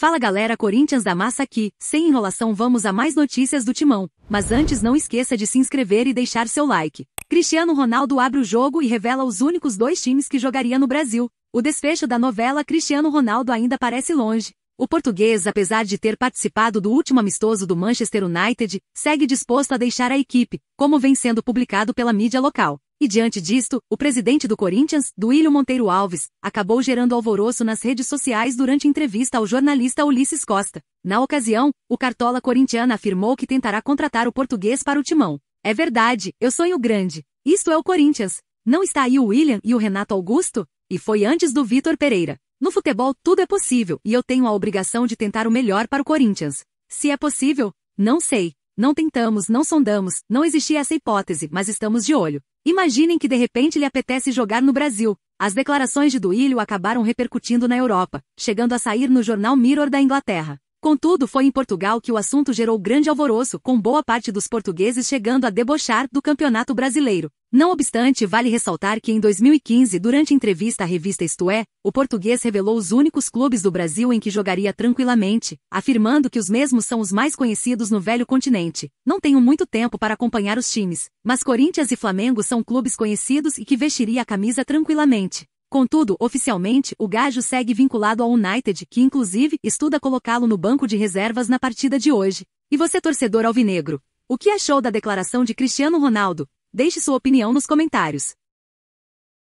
Fala galera Corinthians da Massa aqui, sem enrolação vamos a mais notícias do Timão, mas antes não esqueça de se inscrever e deixar seu like. Cristiano Ronaldo abre o jogo e revela os únicos dois times que jogaria no Brasil. O desfecho da novela Cristiano Ronaldo ainda parece longe. O português, apesar de ter participado do último amistoso do Manchester United, segue disposto a deixar a equipe, como vem sendo publicado pela mídia local. E diante disto, o presidente do Corinthians, Duílio Monteiro Alves, acabou gerando alvoroço nas redes sociais durante entrevista ao jornalista Ulisses Costa. Na ocasião, o cartola corintiana afirmou que tentará contratar o português para o timão. É verdade, eu sonho grande. Isto é o Corinthians. Não está aí o William e o Renato Augusto? E foi antes do Vitor Pereira. No futebol tudo é possível e eu tenho a obrigação de tentar o melhor para o Corinthians. Se é possível, não sei. Não tentamos, não sondamos, não existia essa hipótese, mas estamos de olho. Imaginem que de repente lhe apetece jogar no Brasil. As declarações de Duílio acabaram repercutindo na Europa, chegando a sair no jornal Mirror da Inglaterra. Contudo, foi em Portugal que o assunto gerou grande alvoroço, com boa parte dos portugueses chegando a debochar do Campeonato Brasileiro. Não obstante, vale ressaltar que em 2015, durante entrevista à revista Isto É, o português revelou os únicos clubes do Brasil em que jogaria tranquilamente, afirmando que os mesmos são os mais conhecidos no velho continente. Não tenho muito tempo para acompanhar os times, mas Corinthians e Flamengo são clubes conhecidos e que vestiria a camisa tranquilamente. Contudo, oficialmente, o gajo segue vinculado ao United, que inclusive estuda colocá-lo no banco de reservas na partida de hoje. E você, torcedor alvinegro, o que achou da declaração de Cristiano Ronaldo? Deixe sua opinião nos comentários.